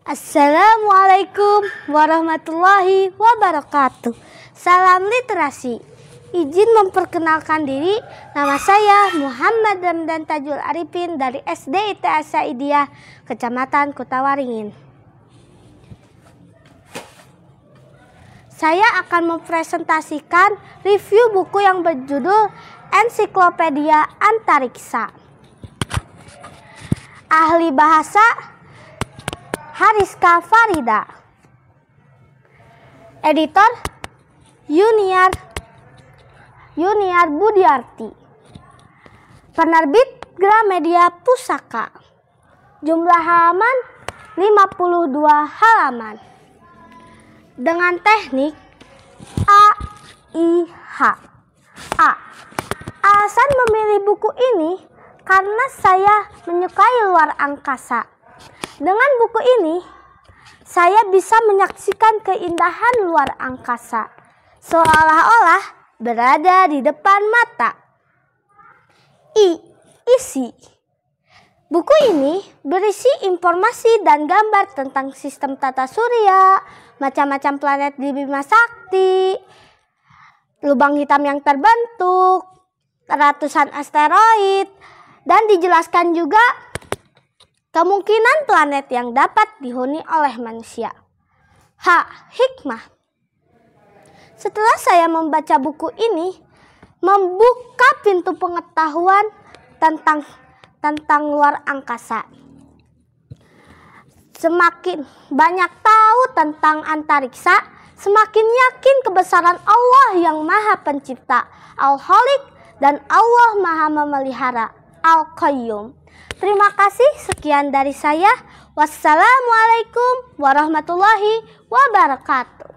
Assalamualaikum warahmatullahi wabarakatuh. Salam literasi. Izin memperkenalkan diri, nama saya Muhammad Ramdan Tajul Arifin dari SD ITS Saidiyah, Kecamatan Kutawaringin. Saya akan mempresentasikan review buku yang berjudul Ensiklopedia Antariksa. Ahli bahasa Hariska Farida Editor Yuniar Yuniar Budiarti Penerbit Gramedia Pusaka Jumlah halaman 52 halaman Dengan teknik A I H A Alasan memilih buku ini karena saya menyukai luar angkasa dengan buku ini, saya bisa menyaksikan keindahan luar angkasa, seolah-olah berada di depan mata. I. Isi Buku ini berisi informasi dan gambar tentang sistem tata surya, macam-macam planet di Bima Sakti, lubang hitam yang terbentuk, ratusan asteroid, dan dijelaskan juga Kemungkinan planet yang dapat dihuni oleh manusia. H. Hikmah Setelah saya membaca buku ini, membuka pintu pengetahuan tentang tentang luar angkasa. Semakin banyak tahu tentang antariksa, semakin yakin kebesaran Allah yang Maha Pencipta, al holik dan Allah Maha Memelihara. Al-Qayyum. Terima kasih, sekian dari saya. Wassalamualaikum warahmatullahi wabarakatuh.